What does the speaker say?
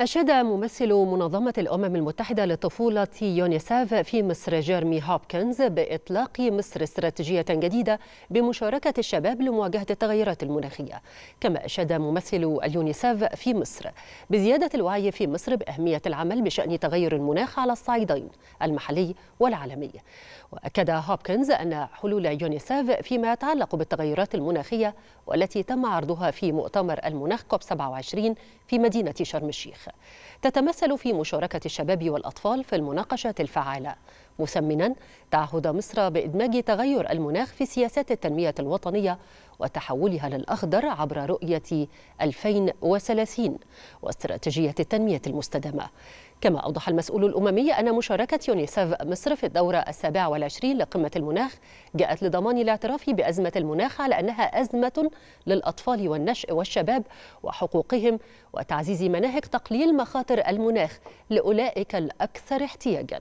أشاد ممثل منظمة الأمم المتحدة للطفولة يونيساف في مصر جيرمي هوبكنز بإطلاق مصر استراتيجية جديدة بمشاركة الشباب لمواجهة التغيرات المناخية كما أشاد ممثل اليونيساف في مصر بزيادة الوعي في مصر بأهمية العمل بشأن تغير المناخ على الصعيدين المحلي والعالمي وأكد هوبكنز أن حلول يونيساف فيما يتعلق بالتغيرات المناخية والتي تم عرضها في مؤتمر المناخ كوب 27 في مدينة شرم الشيخ تتمثل في مشاركة الشباب والأطفال في المناقشات الفعالة مثمنا تعهد مصر بإدماج تغير المناخ في سياسات التنمية الوطنية وتحولها للأخضر عبر رؤية 2030 واستراتيجية التنمية المستدامة كما أوضح المسؤول الأممي أن مشاركة يونيسف مصر في الدورة السابعة والعشرين لقمة المناخ جاءت لضمان الاعتراف بأزمة المناخ على أنها أزمة للأطفال والنشء والشباب وحقوقهم وتعزيز مناهج تقليل مخاطر المناخ لأولئك الأكثر احتياجاً